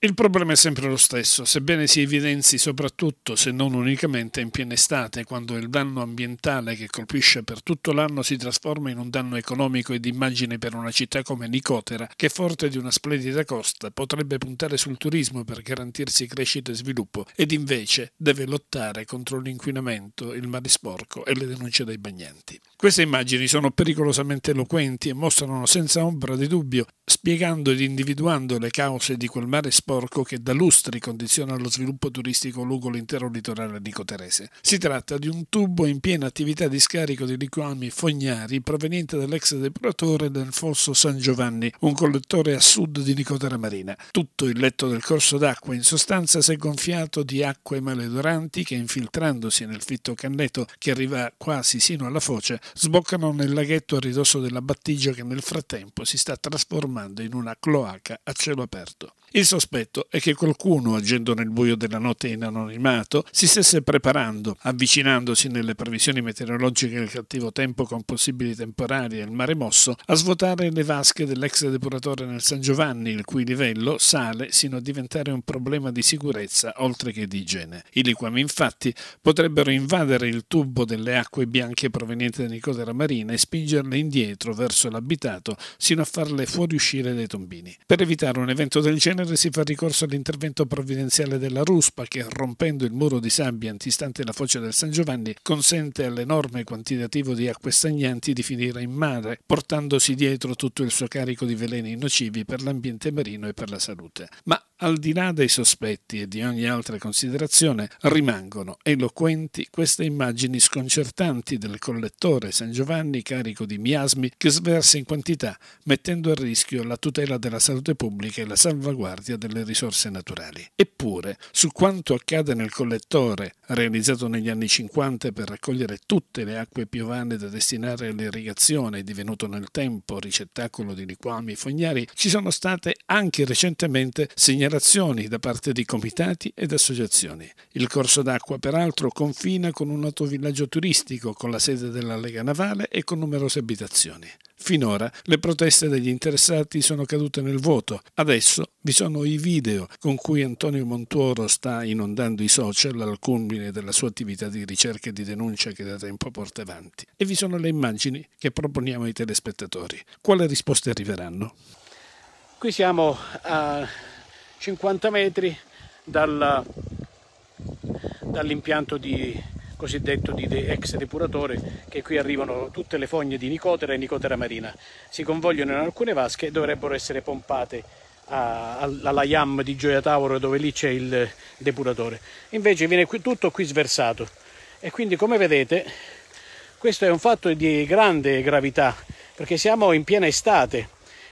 Il problema è sempre lo stesso, sebbene si evidenzi soprattutto, se non unicamente, in piena estate, quando il danno ambientale che colpisce per tutto l'anno si trasforma in un danno economico ed immagine per una città come Nicotera, che forte di una splendida costa potrebbe puntare sul turismo per garantirsi crescita e sviluppo, ed invece deve lottare contro l'inquinamento, il mare sporco e le denunce dei bagnanti. Queste immagini sono pericolosamente eloquenti e mostrano senza ombra di dubbio, spiegando ed individuando le cause di quel mare sporco, sporco che da lustri condiziona lo sviluppo turistico lungo l'intero litorale di nicoterese. Si tratta di un tubo in piena attività di scarico di liquami fognari proveniente dall'ex depuratore del fosso San Giovanni, un collettore a sud di Nicotera Marina. Tutto il letto del corso d'acqua in sostanza si è gonfiato di acque maledoranti che infiltrandosi nel fitto canneto che arriva quasi sino alla foce sboccano nel laghetto a ridosso della battigia che nel frattempo si sta trasformando in una cloaca a cielo aperto. Il sospetto è che qualcuno, agendo nel buio della notte in anonimato, si stesse preparando, avvicinandosi nelle previsioni meteorologiche del cattivo tempo con possibili temporali e il mare mosso, a svuotare le vasche dell'ex depuratore nel San Giovanni, il cui livello sale sino a diventare un problema di sicurezza oltre che di igiene. I liquami infatti potrebbero invadere il tubo delle acque bianche provenienti da Nicodera Marina e spingerle indietro verso l'abitato sino a farle fuoriuscire dai tombini. Per evitare un evento del genere genere si fa ricorso all'intervento provvidenziale della Ruspa che, rompendo il muro di sabbia antistante la foce del San Giovanni, consente all'enorme quantitativo di acque stagnanti di finire in mare, portandosi dietro tutto il suo carico di veleni nocivi per l'ambiente marino e per la salute. Ma al di là dei sospetti e di ogni altra considerazione, rimangono eloquenti queste immagini sconcertanti del collettore San Giovanni carico di miasmi che sversa in quantità, mettendo a rischio la tutela della salute pubblica e la salvaguardia salvaguardia delle risorse naturali. Eppure, su quanto accade nel collettore, realizzato negli anni 50 per raccogliere tutte le acque piovane da destinare all'irrigazione e divenuto nel tempo ricettacolo di liquami fognari, ci sono state anche recentemente segnalazioni da parte di comitati ed associazioni. Il corso d'acqua, peraltro, confina con un noto villaggio turistico con la sede della Lega Navale e con numerose abitazioni. Finora le proteste degli interessati sono cadute nel vuoto. Adesso vi sono i video con cui Antonio Montuoro sta inondando i social al culmine della sua attività di ricerca e di denuncia che da tempo porta avanti. E vi sono le immagini che proponiamo ai telespettatori. Quali risposte arriveranno? Qui siamo a 50 metri dal, dall'impianto di cosiddetto di ex depuratore che qui arrivano tutte le fogne di nicotera e nicotera marina. Si convogliono in alcune vasche e dovrebbero essere pompate alla YAM di Gioia Tauro dove lì c'è il depuratore. Invece viene tutto qui sversato e quindi come vedete questo è un fatto di grande gravità perché siamo in piena estate